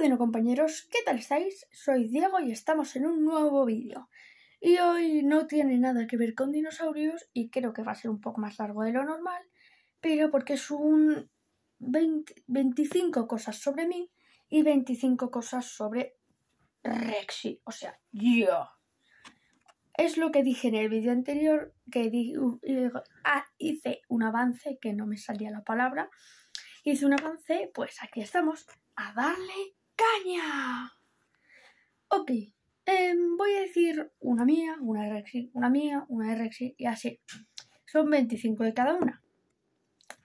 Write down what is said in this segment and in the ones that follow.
bueno compañeros, ¿qué tal estáis? Soy Diego y estamos en un nuevo vídeo. Y hoy no tiene nada que ver con dinosaurios y creo que va a ser un poco más largo de lo normal, pero porque es un 25 cosas sobre mí y 25 cosas sobre Rexy, o sea, yo. Es lo que dije en el vídeo anterior, que ah, hice un avance, que no me salía la palabra, hice un avance, pues aquí estamos, a darle caña. Ok, em, voy a decir una mía, una Rexy, una mía, una Rexy y así. Son 25 de cada una.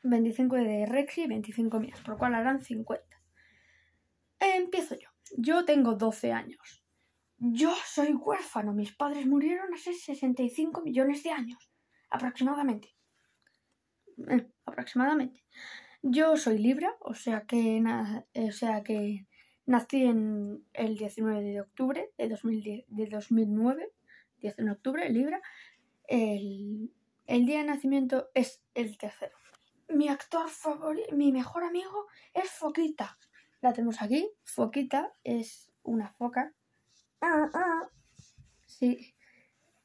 25 de Rexy y 25 mías, por lo cual harán 50. Empiezo yo. Yo tengo 12 años. Yo soy huérfano. Mis padres murieron hace 65 millones de años. Aproximadamente. Eh, aproximadamente. Yo soy Libra, o sea que nada, o sea que Nací en el 19 de octubre de, 2009, 10 de octubre, Libra. El, día de nacimiento es el tercero. Mi actor favorito, mi mejor amigo es Foquita. La tenemos aquí. Foquita es una foca. Sí.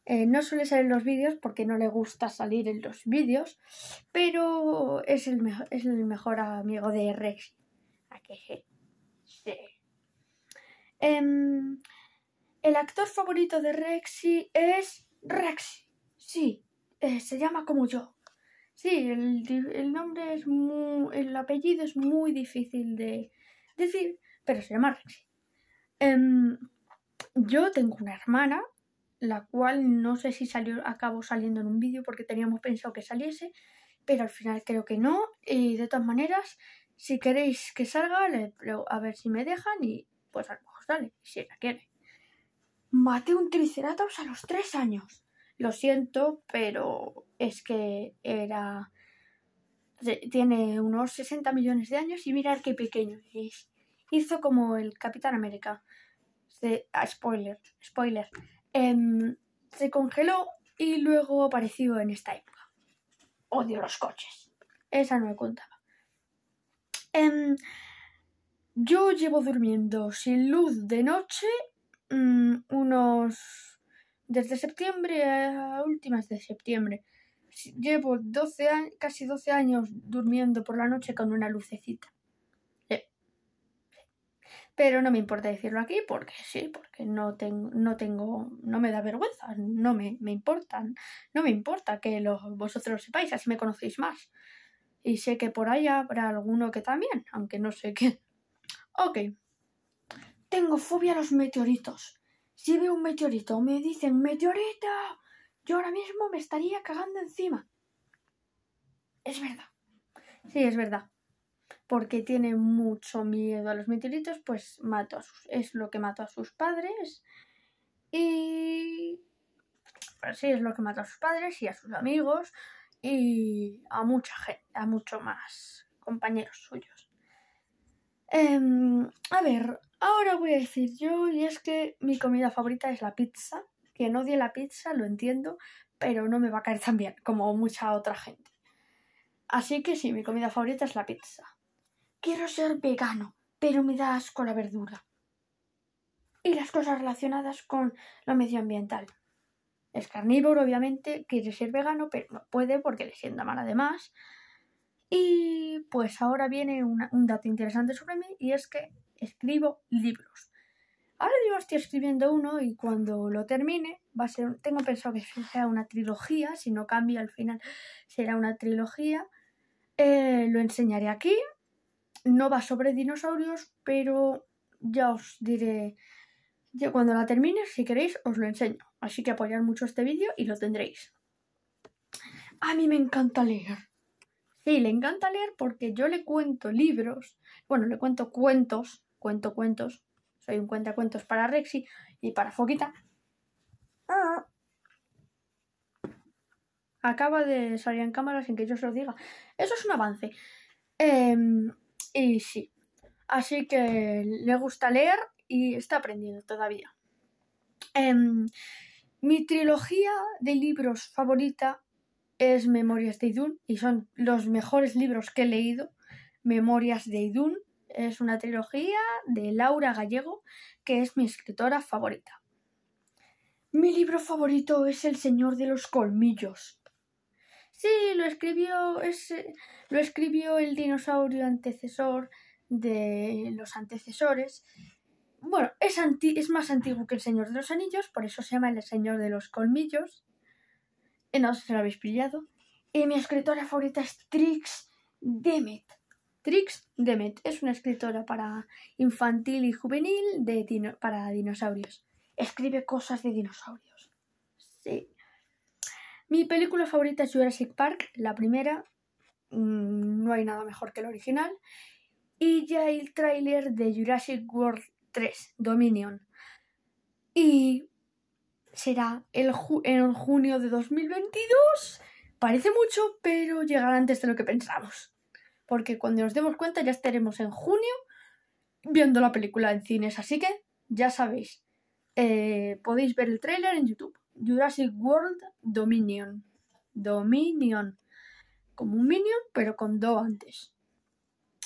Eh, no suele salir en los vídeos porque no le gusta salir en los vídeos, pero es el, es el mejor amigo de Rex. ¿A que Em, el actor favorito de Rexy es Rexy. Sí, eh, se llama como yo. Sí, el, nombre es muy. El apellido es muy difícil de decir, pero se llama Rexy. Em, yo tengo una hermana, la cual no sé si salió, acabó saliendo en un vídeo porque teníamos pensado que saliese, pero al final creo que no. Y de todas maneras, si queréis que salga, a ver si me dejan y pues a lo mejor si la quiere. Maté un triceratops a los tres años. Lo siento, pero es que era. Tiene unos 60 millones de años y mirar qué pequeño es. Hizo como el Capitán América. Se, ah, spoiler, spoiler. Em, se congeló y luego apareció en esta época. Odio los coches. Esa no me contaba. Em, yo llevo durmiendo sin luz de noche mm, unos... desde septiembre a últimas de septiembre. Llevo casi 12 años durmiendo por la noche con una lucecita. Eh. Pero no me importa decirlo aquí porque sí, porque no, tengo, no tengo, no me da vergüenza, no me, me importan, no me importa que vosotros lo sepáis, así me conocéis más. Y sé que por ahí habrá alguno que también, aunque no sé qué, Ok. Tengo fobia a los meteoritos. Si veo un meteorito, me dicen meteorito, yo ahora mismo me estaría cagando encima. Es verdad. Sí, es verdad. Porque tiene mucho miedo a los meteoritos, pues a sus, es lo que mató a sus padres. Y pues es lo que mató a sus padres y a sus amigos y a mucha gente, a mucho más compañeros suyos. Em, a ver, ahora voy a decir yo, y es que mi comida favorita es la pizza. Quien odie la pizza, lo entiendo, pero no me va a caer tan bien como mucha otra gente. Así que sí, mi comida favorita es la pizza. Quiero ser vegano, pero me da asco la verdura. Y las cosas relacionadas con lo medioambiental. Es carnívoro, obviamente, quiere ser vegano, pero no puede porque le sienta mal además. Y pues ahora viene un dato interesante sobre mí y es que escribo libros. Ahora yo estoy escribiendo uno y cuando lo termine va a ser, tengo pensado que sea una trilogía, si no cambia al final será una trilogía. Eh, lo enseñaré aquí. No va sobre dinosaurios, pero ya os diré, cuando la termine, si queréis, os lo enseño. Así que apoyad mucho este vídeo y lo tendréis. A mí me encanta leer. Sí, le encanta leer porque yo le cuento libros, bueno, le cuento cuentos, cuento cuentos, soy un cuentacuentos para Rexy y para Foquita. Ah. Acaba de salir en cámara sin que yo se lo diga. Eso es un avance. Em, y sí, así que le gusta leer y está aprendiendo todavía. Em, mi trilogía de libros favorita es Memorias de Idún y son los mejores libros que he leído. Memorias de Idún es una trilogía de Laura Gallego, que es mi escritora favorita. Mi libro favorito es El Señor de los Colmillos. Sí, lo escribió, lo escribió el dinosaurio antecesor de los antecesores. Bueno, es, es más antiguo que El Señor de los Anillos, por eso se llama El Señor de los Colmillos. Eh, no sé si lo habéis pillado. Y eh, mi escritora favorita es Trix Demet. Trix Demet es una escritora para infantil y juvenil de para dinosaurios. Escribe cosas de dinosaurios. Sí. Mi película favorita es Jurassic Park, la primera. Mm, no hay nada mejor que el original. Y ya el tráiler de Jurassic World 3, Dominion. Y será el en junio de 2022. Parece mucho, pero llegará antes de lo que pensamos. Porque cuando nos demos cuenta ya estaremos en junio viendo la película en cines. Así que ya sabéis, eh, podéis ver el tráiler en YouTube. Jurassic World Dominion. Dominion. Como un minion, pero con do antes.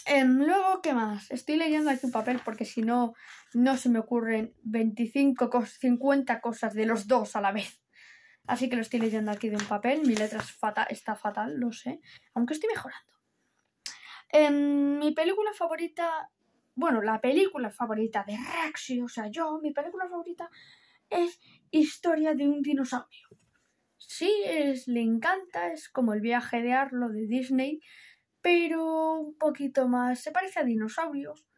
Em, luego, ¿qué más? Estoy leyendo aquí un papel porque si no, no se me ocurren 25, 50 cosas de los dos a la vez. Así que lo estoy leyendo aquí de un papel. Mi letra está fatal, lo sé. Aunque estoy mejorando. Em, mi película favorita... Bueno, la película favorita de Rexy, o sea, yo, mi película favorita es Historia de un dinosaurio. Sí, es, le encanta, es como el viaje de Arlo de Disney, pero un poquito más. Se parece a dinosaurios,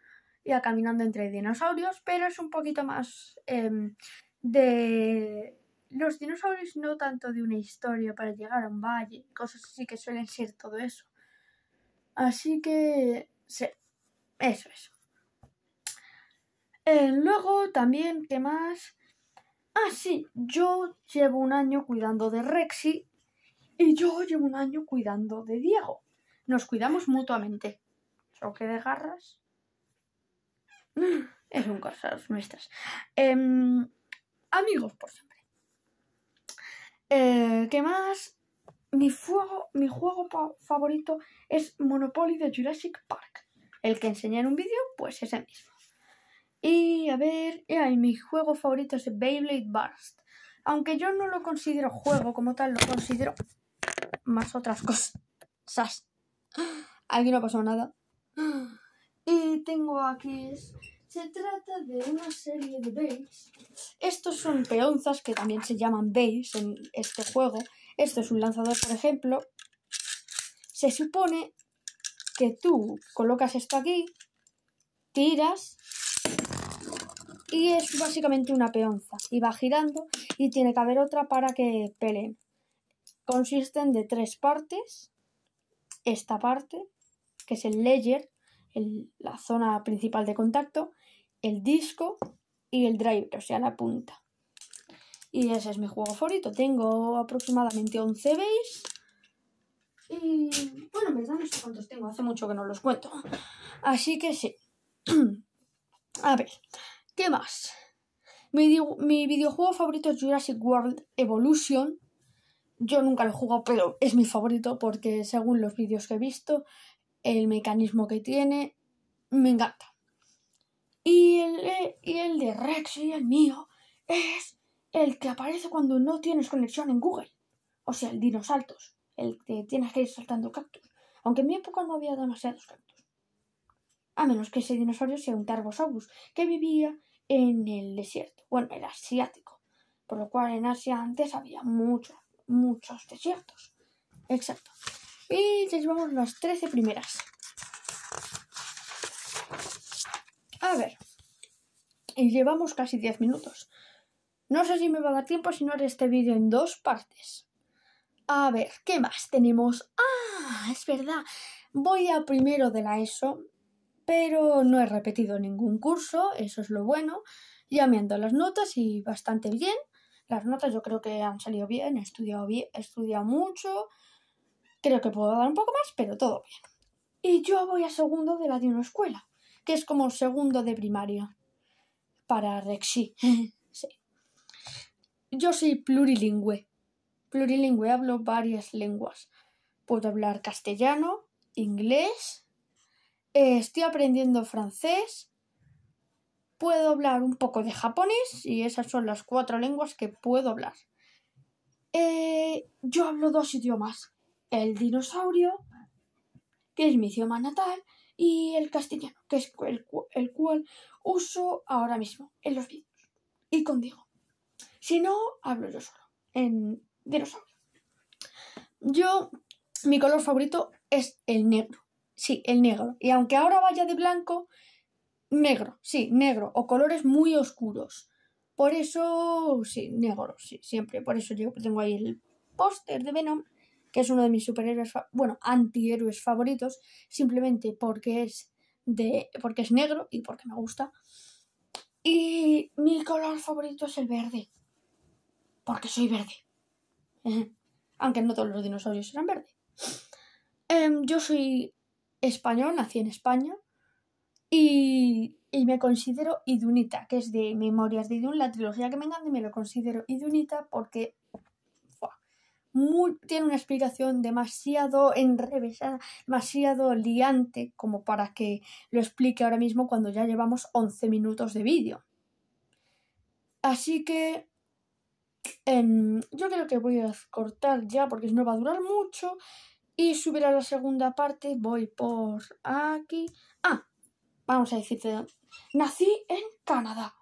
Y a caminando entre dinosaurios, pero es un poquito más em, de los dinosaurios, no tanto de una historia para llegar a un valle, cosas así que suelen ser todo eso. Así que, sí, eso es. Eh, luego también, ¿qué más? Ah, sí, yo llevo un año cuidando de Rexy y yo llevo un año cuidando de Diego. Nos cuidamos mutuamente. Choque de garras. Es un cosas nuestras. Em, amigos por siempre. Eh, ¿Qué más? Mi, fuego, mi juego favorito es Monopoly de Jurassic Park. El que enseñé en un vídeo, pues ese mismo. Y a ver, mi juego favorito es Beyblade Burst. Aunque yo no lo considero juego como tal, lo considero más otras cosas. Alguien no ha pasado nada. Y tengo aquí. Se trata de una serie de bays. Estos son peonzas que también se llaman bays en este juego. Esto es un lanzador, por ejemplo. Se supone que tú colocas esto aquí, tiras y es básicamente una peonza. Y va girando y tiene que haber otra para que peleen. Consisten de tres partes esta parte, que es el ledger, la zona principal de contacto, el disco y el driver, o sea, la punta. Y ese es mi juego favorito. Tengo aproximadamente 11 veis. Y bueno, en verdad no sé cuántos tengo, hace mucho que no los cuento. Así que sí. A ver, ¿qué más? Mi, mi videojuego favorito es Jurassic World Evolution yo nunca lo he jugado, pero es mi favorito porque según los vídeos que he visto, el mecanismo que tiene, me encanta. Y el, eh, y el de Rexy, el mío, es el que aparece cuando no tienes conexión en Google. O sea, el dinosaltos, el que tienes que ir saltando cactus. Aunque en mi época no había demasiados cactus. A menos que ese dinosaurio sea un Targosaurus que vivía en el desierto. Bueno, el asiático. Por lo cual en Asia antes había muchos muchos desiertos. Exacto. Y ya llevamos las 13 primeras. A ver. Y llevamos casi 10 minutos. No sé si me va a dar tiempo si no haré este vídeo en dos partes. A ver, ¿qué más tenemos? Ah, es verdad. Voy a primero de la ESO, pero no he repetido ningún curso, eso es lo bueno. Ya me han las notas y bastante bien. Las notas yo creo que han salido bien, he estudiado, bien, he estudiado mucho, creo que puedo dar un poco más, pero todo bien. Y yo voy a segundo de la de una escuela, que es como segundo de primaria, para Rexy. Yo soy plurilingüe. Plurilingüe, hablo varias lenguas. Puedo hablar castellano, inglés, eh, estoy aprendiendo francés puedo hablar un poco de japonés y esas son las cuatro lenguas que puedo hablar. Eh, yo hablo dos idiomas, el dinosaurio, que es mi idioma natal, y el castellano, que es el, cual uso ahora mismo en los vídeos y contigo. Si no, hablo yo solo, en dinosaurio. Yo, mi color favorito es el negro. Sí, el negro. Y aunque ahora vaya de blanco, Negro, sí, negro, o colores muy oscuros. Por eso, sí, negro, sí, siempre. Por eso yo tengo ahí el póster de Venom, que es uno de mis superhéroes, bueno, antihéroes favoritos, simplemente porque es de porque es negro y porque me gusta. Y mi color favorito es el verde. Porque soy verde. Aunque no todos los dinosaurios eran verdes em, yo soy español, nací en España. Y, me considero idunita, que es de Memorias de Idun, la trilogía que me encanta, y me lo considero idunita porque tiene una explicación demasiado enrevesada, demasiado liante como para que lo explique ahora mismo cuando ya llevamos 11 minutos de vídeo. Así que em, yo creo que voy a cortar ya porque no va a durar mucho y subir a la segunda parte. Voy por aquí. Ah, vamos a decirte, nací en Canadá,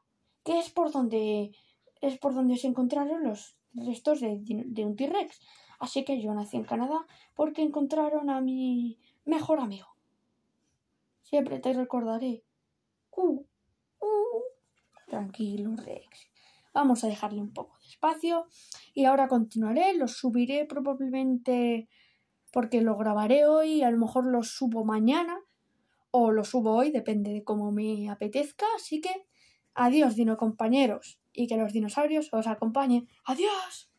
que es por donde es por donde se encontraron los restos de, un T-Rex. Así que yo nací en Canadá porque encontraron a mi mejor amigo. Siempre te recordaré. Tranquilo, Rex. Vamos a dejarle un poco de espacio. Y ahora continuaré. Lo subiré probablemente porque lo grabaré hoy. A lo mejor lo subo mañana o lo subo hoy, depende de cómo me apetezca. Así que adiós, dino compañeros, y que los dinosaurios os acompañen. ¡Adiós!